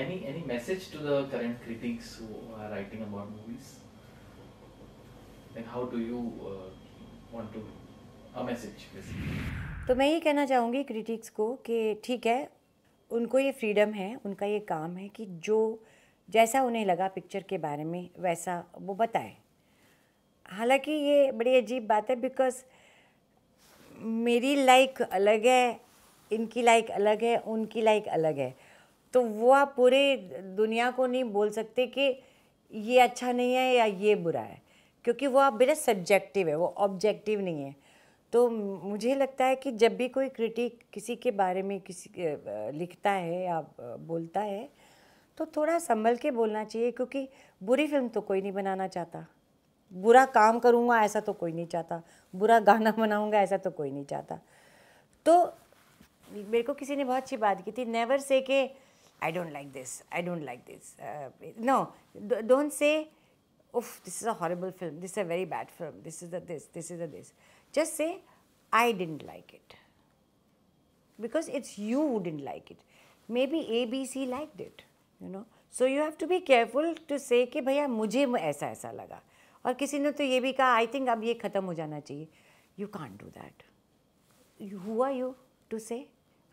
Any any message to the current critics who are writing about movies? Like how do you uh, want to a message basically? तो मैं ये कहना चाहूँगी critics को कि ठीक है उनको ये फ्रीडम है उनका ये काम है कि जो जैसा उन्हें लगा पिक्चर के बारे में वैसा वो बताए हालांकि ये बड़ी अजीब बात है बिकॉज मेरी लाइक अलग है इनकी लाइक अलग है उनकी लाइक अलग है तो वो आप पूरे दुनिया को नहीं बोल सकते कि ये अच्छा नहीं है या ये बुरा है क्योंकि वो आप बेटा सब्जेक्टिव है वो ऑब्जेक्टिव नहीं है तो मुझे लगता है कि जब भी कोई क्रिटिक किसी के बारे में किसी लिखता है या बोलता है तो थोड़ा संभल के बोलना चाहिए क्योंकि बुरी फिल्म तो कोई नहीं बनाना चाहता बुरा काम करूँगा ऐसा तो कोई नहीं चाहता बुरा गाना बनाऊँगा ऐसा तो कोई नहीं चाहता तो मेरे को किसी ने बहुत अच्छी बात की थी नेवर से के I don't like this, I don't like this. Uh, no, don't say, oof, this is a horrible film, this is a very bad film, this is a this, this is a this. Just say, I didn't like it. Because it's you who didn't like it. Maybe ABC liked it, you know. So you have to be careful to say कि भैया मुझे ऐसा ऐसा लगा और किसी ने तो ये भी कहा आई थिंक अब ये ख़त्म हो जाना चाहिए यू कांट डू दैट हुआ यू टू से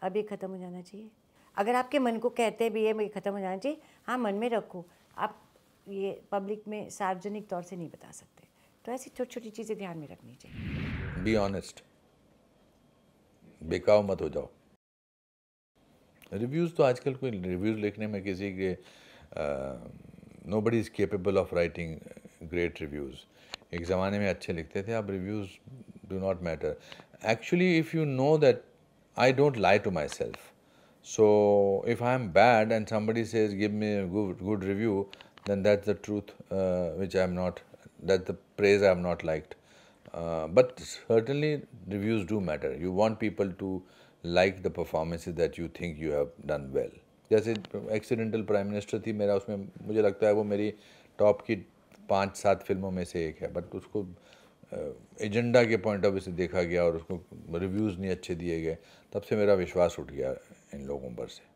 अब ये ख़त्म हो जाना चाहिए अगर आपके मन को कहते भी है ख़त्म हो जाना चाहिए हाँ मन में रखो आप ये पब्लिक में सार्वजनिक तौर से नहीं बता सकते तो ऐसी छोटी छोटी चीज़ें ध्यान में रखनी चाहिए बी ऑनेस्ट बेकाव मत हो जाओ रिव्यूज़ तो आजकल कोई रिव्यूज़ लिखने में किसी के nobody is capable of writing great reviews एक ज़माने में अच्छे लिखते थे अब reviews do not matter actually if you know that I don't lie to myself So if I am bad and somebody says give me a good, good review, then that's the truth uh, which I am not, that's the praise I am not liked. Uh, but certainly reviews do matter. You want people to like the performances that you think you have done well. जैसे accidental prime minister थी मेरा उसमें मुझे लगता है वो मेरी top की पांच सात फिल्मों में से एक है बट उसको एजेंडा के पॉइंट ऑफ व्यू से देखा गया और उसको रिव्यूज़ नहीं अच्छे दिए गए तब से मेरा विश्वास उठ गया इन लोगों पर से